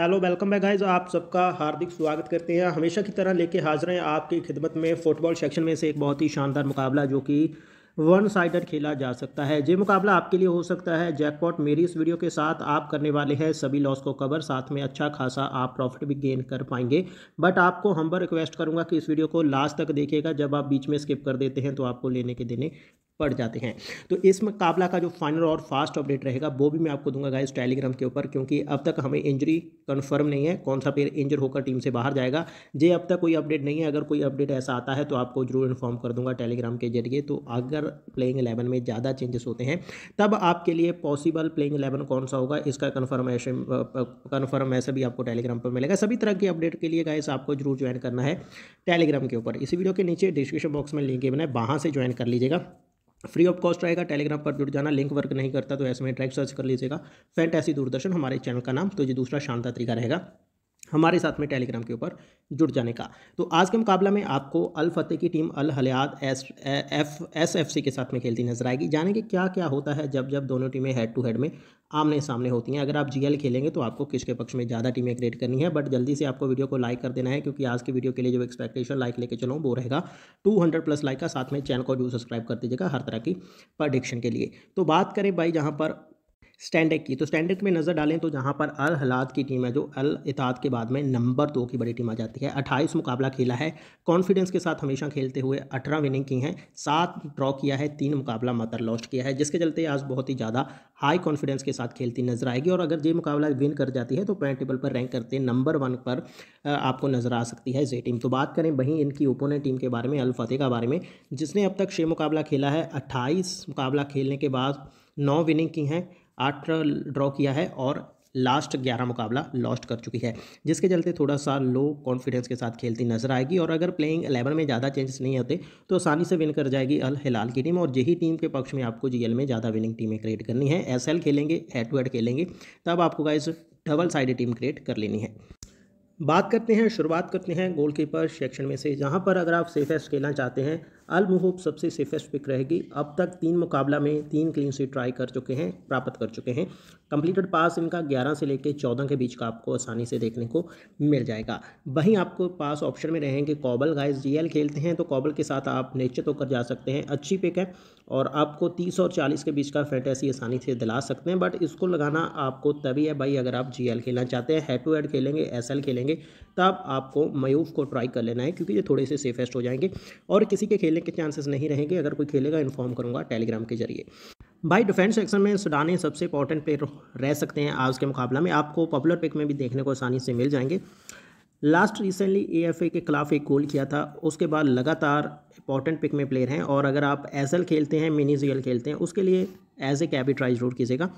hello welcome back guys आप सबका हार्दिक स्वागत करते हैं हमेशा की तरह लेके हाजिर हैं आपकी खिदमत में फ़ुटबॉल सेक्शन में से एक बहुत ही शानदार मुकाबला जो कि वन साइडर खेला जा सकता है ये मुकाबला आपके लिए हो सकता है जैकपॉट मेरी इस वीडियो के साथ आप करने वाले हैं सभी लॉस को कवर साथ में अच्छा खासा आप प्रॉफिट भी गेन कर पाएंगे बट आपको हम रिक्वेस्ट करूंगा कि इस वीडियो को लास्ट तक देखिएगा जब आप बीच में स्किप कर देते हैं तो आपको लेने के देने पड़ जाते हैं तो इस मुकाबला का जो फाइनल और फास्ट अपडेट रहेगा वो भी मैं आपको दूंगा गाइस टेलीग्राम के ऊपर क्योंकि अब तक हमें इंजरी कंफर्म नहीं है कौन सा प्लेयर इंजर होकर टीम से बाहर जाएगा जे अब तक कोई अपडेट नहीं है अगर कोई अपडेट ऐसा आता है तो आपको जरूर इन्फॉर्म कर दूंगा टेलीग्राम के जरिए तो अगर प्लेइंग एलेवन में ज़्यादा चेंजेस होते हैं तब आपके लिए पॉसिबल प्लेइंग एलेवन कौन सा होगा इसका कन्फर्मेशन कन्फर्म ऐसा भी आपको टेलीग्राम पर मिलेगा सभी तरह की अपडेट के लिए गाइस आपको जरूर ज्वाइन करना है टेलीग्राम के ऊपर इसी वीडियो के नीचे डिस्क्रिप्शन बॉक्स में लिंक बना है वहाँ से ज्वाइन कर लीजिएगा फ्री ऑफ कॉस्ट रहेगा टेलीग्राम पर जुड़ जाना लिंक वर्क नहीं करता तो ऐसे में ट्रैक सर्च कर लीजिएगा फैंटेसी दूरदर्शन हमारे चैनल का नाम तो ये दूसरा शानदार तरीका रहेगा हमारे साथ में टेलीग्राम के ऊपर जुड़ जाने का तो आज के मुकाबला में आपको अल फतेह की टीम अल हलियात S F S F C के साथ में खेलती नजर आएगी जानेंगे क्या क्या होता है जब जब दोनों टीमें हेड टू हेड में आमने सामने होती हैं अगर आप जीएल खेलेंगे तो आपको किसके पक्ष में ज़्यादा टीमें क्रिएट करनी है बट जल्दी से आपको वीडियो को लाइक कर देना है क्योंकि आज की वीडियो के लिए जो एक्सपेक्टेशन लाइक लेके चलो वो रहेगा टू प्लस लाइक का साथ में चैनल को जो सब्सक्राइब कर दीजिएगा हर तरह की प्रडिक्शन के लिए तो बात करें भाई जहाँ पर स्टैंडक की तो स्टैंडर्ड में नज़र डालें तो जहाँ पर अल हलाद की टीम है जो अल इताद के बाद में नंबर दो की बड़ी टीम आ जाती है अट्ठाईस मुकाबला खेला है कॉन्फिडेंस के साथ हमेशा खेलते हुए अठारह विनिंग की हैं सात ड्रॉ किया है तीन मुकाबला मात्र लॉस्ट किया है जिसके चलते आज बहुत ही ज़्यादा हाई कॉन्फिडेंस के साथ खेलती नजर आएगी और अगर ये मुकाबला विन कर जाती है तो पॉइंट टेबल पर रैंक करते नंबर वन पर आपको नजर आ सकती है जे टीम तो बात करें वहीं इनकी ओपोनेंट टीम के बारे में अलफतेह के बारे में जिसने अब तक छः मुकाबला खेला है अट्ठाईस मुकाबला खेलने के बाद नौ विनिंग की हैं आठ ड्रॉ किया है और लास्ट ग्यारह मुकाबला लॉस्ट कर चुकी है जिसके चलते थोड़ा सा लो कॉन्फिडेंस के साथ खेलती नजर आएगी और अगर प्लेइंग एलेवन में ज़्यादा चेंजेस नहीं होते तो आसानी से विन कर जाएगी अल हिलाल की टीम और यही टीम के पक्ष में आपको जीएल में ज़्यादा विनिंग टीमें क्रिएट करनी है एस खेलेंगे हेड टू हेड खेलेंगे तब आपको guys double side team create कर लेनी है बात करते हैं शुरुआत करते हैं गोलकीपर सेक्शन में से जहाँ पर अगर आप सेफेस्ट खेलना चाहते हैं अलमहूब सबसे सेफेस्ट पिक रहेगी अब तक तीन मुकाबला में तीन क्लीन शीट ट्राई कर चुके हैं प्राप्त कर चुके हैं कंप्लीटेड पास इनका ग्यारह से लेकर चौदह के बीच का आपको आसानी से देखने को मिल जाएगा वहीं आपको पास ऑप्शन में रहेंगे कॉबल गाइस जीएल खेलते हैं तो कॉबल के साथ आप निश्चित होकर जा सकते हैं अच्छी पिक है और आपको तीस और चालीस के बीच का ऐसी आसानी से दिला सकते हैं बट इसको लगाना आपको तभी है भाई अगर आप जी खेलना चाहते हैं हेड टू हेड खेलेंगे एस खेलेंगे तब आपको मयूफ को ट्राई कर लेना है क्योंकि ये थोड़े से सेफेस्ट हो जाएंगे और किसी के खेलने खेलने के चांसेस नहीं रहेंगे अगर कोई खेलेगा इन्फॉर्म करूंगा टेलीग्राम के जरिए भाई डिफेंस सेक्शन में सुडानी सबसे इंपॉर्टेंट प्लेयर रह सकते हैं आज के मुकाबले में आपको पॉपुलर पिक में भी देखने को आसानी से मिल जाएंगे लास्ट रिसेंटली ए के खिलाफ एक गोल किया था उसके बाद लगातार इंपॉर्टेंट पिक में प्लेयर हैं और अगर आप एस खेलते हैं मिनी जीएल खेलते हैं उसके लिए एज ए कैबिट्राइज जरूर कीजिएगा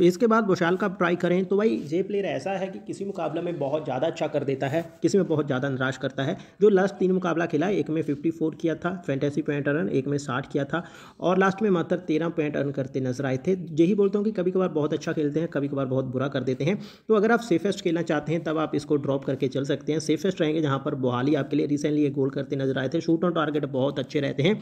तो इसके बाद विशाल का ट्राई करें तो भाई ये प्लेयर ऐसा है कि किसी मुकाबला में बहुत ज़्यादा अच्छा कर देता है किसी में बहुत ज़्यादा निराश करता है जो लास्ट तीन मुकाबला खेला एक में फिफ्टी फोर किया था फैंटेसी पॉइंट अर्न एक में साठ किया था और लास्ट में मात्र तेरह पॉइंट अर्न करते नजर आए थे यही बोलता हूँ कि कभी कभार बहुत अच्छा खेलते हैं कभी कभार बहुत बुरा कर देते हैं तो अगर आप सेफेस्ट खेलना चाहते हैं तब आप इसको ड्रॉप करके चल सकते हैं सेफेस्ट रहेंगे जहाँ पर बोहाली आपके लिए रिसेंटली ये गोल करते नजर आए थे शूट और टारगेट बहुत अच्छे रहते हैं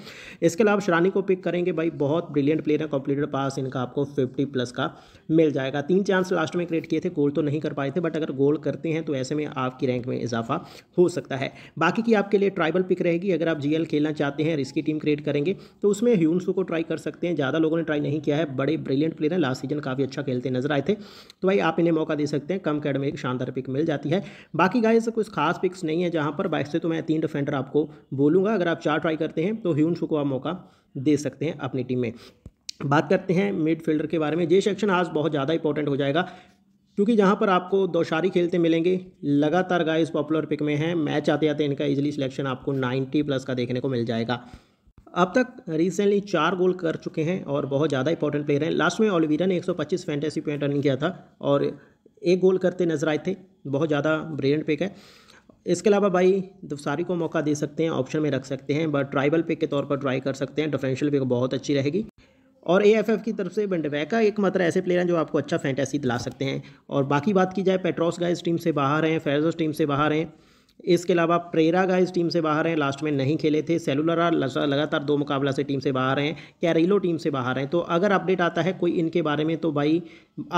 इसके अलावा श्रानी को पिक करेंगे भाई बहुत ब्रिलियंट प्लेयर है कॉम्प्लीटर पास इनका आपको फिफ्टी प्लस का मिल जाएगा तीन चांस लास्ट में क्रिएट किए थे गोल तो नहीं कर पाए थे बट अगर गोल करते हैं तो ऐसे में आपकी रैंक में इजाफा हो सकता है बाकी की आपके लिए ट्राइबल पिक रहेगी अगर आप जीएल खेलना चाहते हैं रिस्की टीम क्रिएट करेंगे तो उसमें ह्यूनसू को ट्राई कर सकते हैं ज़्यादा लोगों ने ट्राई नहीं किया है बड़े ब्रिलियंट प्लेयर हैं लास्ट सीजन काफ़ी अच्छा खेलते नजर आए थे तो भाई आप इन्हें मौका दे सकते हैं कम कैड में एक शानदार पिक मिल जाती है बाकी से कुछ खास पिक्स नहीं है जहाँ पर से तो मैं तीन डिफेंडर आपको बोलूँगा अगर आप चार ट्राई करते हैं तो ह्यूनसू को आप मौका दे सकते हैं अपनी टीम में बात करते हैं मिड फील्डर के बारे में ये सेक्शन आज बहुत ज़्यादा इंपॉर्टेंट हो जाएगा क्योंकि जहाँ पर आपको दोशारी खेलते मिलेंगे लगातार गाइस पॉपुलर पिक में हैं मैच आते आते इनका इजीली सिलेक्शन आपको 90 प्लस का देखने को मिल जाएगा अब तक रिसेंटली चार गोल कर चुके हैं और बहुत ज़्यादा इंपॉर्टेंट प्लेयर हैं लास्ट में ओलिवीरा ने 125 फैंटेसी पॉइंट रनिंग किया था और एक गोल करते नजर आए थे बहुत ज़्यादा ब्रिलियंट पिक है इसके अलावा भाई दुसारी को मौका दे सकते हैं ऑप्शन में रख सकते हैं बट ट्राइबल पिक के तौर पर ट्राई कर सकते हैं डिफरेंशियल पिक बहुत अच्छी रहेगी और ए की तरफ से एक मात्र ऐसे प्लेयर हैं जो आपको अच्छा फैंटेसी दिला सकते हैं और बाकी बात की जाए पेट्रोस गाइज टीम से बाहर हैं फैजोस टीम से बाहर हैं इसके अलावा प्रेरा का इस टीम से बाहर हैं लास्ट में नहीं खेले थे सेलुलरा लगातार दो मुकाबला से टीम से बाहर हैं कैरिलो टीम से बाहर हैं तो अगर अपडेट आता है कोई इनके बारे में तो भाई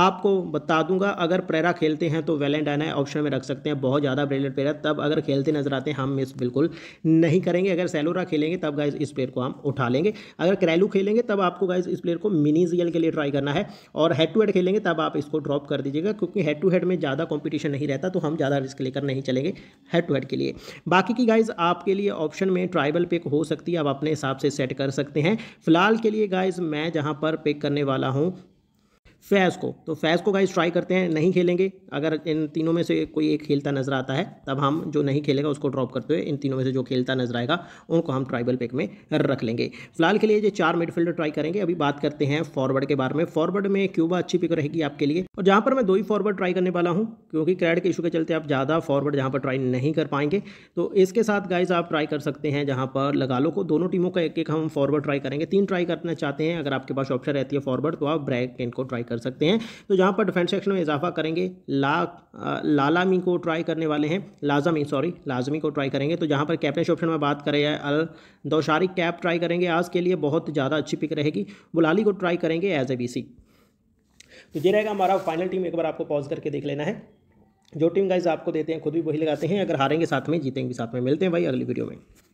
आपको बता दूंगा अगर प्रेरा खेलते हैं तो वैलेंटाइन ऑप्शन में रख सकते हैं बहुत ज़्यादा ब्रिलियंट प्लेयर तब अगर खेलते नजर आते हैं हम मिस बिल्कुल नहीं करेंगे अगर सेलोरा खेलेंगे तब गाइज इस प्लेयर को हम उठा लेंगे अगर क्रेलू खेलेंगे तब आपको गाइज इस प्लेयर को मिनी जीएल के लिए ट्राई करना है और हेड टू हेड खेलेंगे तब आप इसको ड्रॉप कर दीजिएगा क्योंकि हेड टू हेड में ज़्यादा कॉम्पिटिशन नहीं रहता तो हम ज़्यादा रिस्क लेकर नहीं चलेंगे हेड टू हेड के लिए बाकी की गाइज आपके लिए ऑप्शन में ट्राइबल पिक हो सकती है आप अपने हिसाब से सेट कर सकते हैं फिलहाल के लिए गाइज मैं जहाँ पर पिक करने वाला हूँ फैज़ को तो फैज़ को गाइस ट्राई करते हैं नहीं खेलेंगे अगर इन तीनों में से कोई एक खेलता नजर आता है तब हम जो नहीं खेलेगा उसको ड्रॉप करते हुए इन तीनों में से जो खेलता नजर आएगा उनको हम ट्राइबल पिक में रख लेंगे फिलहाल के लिए जो चार मिडफील्डर ट्राई करेंगे अभी बात करते हैं फॉरवर्ड के बारे में फॉरवर्ड में क्यूबा अच्छी पिक रहेगी आपके लिए और जहाँ पर मैं दो ही फॉरवर्ड ट्राई करने वाला हूँ क्योंकि क्रेड के इशू के चलते आप ज़्यादा फॉरवर्ड जहाँ पर ट्राई नहीं कर पाएंगे तो इसके साथ गाइज आप ट्राई कर सकते हैं जहाँ पर लगा लो को दोनों टीमों का एक एक हम फॉरवर्ड ट्राई करेंगे तीन ट्राई करना चाहते हैं अगर आपके पास ऑप्शन रहती है फॉरवर्ड तो आप ब्रैक को ट्राई कर सकते हैं तो जहाँ पर डिफेंस सेक्शन में इजाफा करेंगे ला लालामी को ट्राई करने वाले हैं लाजमी सॉरी लाजमी को ट्राई करेंगे तो जहाँ पर कैप्टन ऑप्शन में बात करें अल दोशारी कैप ट्राई करेंगे आज के लिए बहुत ज़्यादा अच्छी पिक रहेगी बुलाली को ट्राई करेंगे एज ए बी सी तो ये रहेगा हमारा फाइनल टीम एक बार आपको पॉज करके देख लेना है जो टीम गाइज आपको देते हैं खुद भी वही लगाते हैं अगर हारेंगे साथ में जीतेंगे भी साथ में मिलते हैं भाई अगली वीडियो में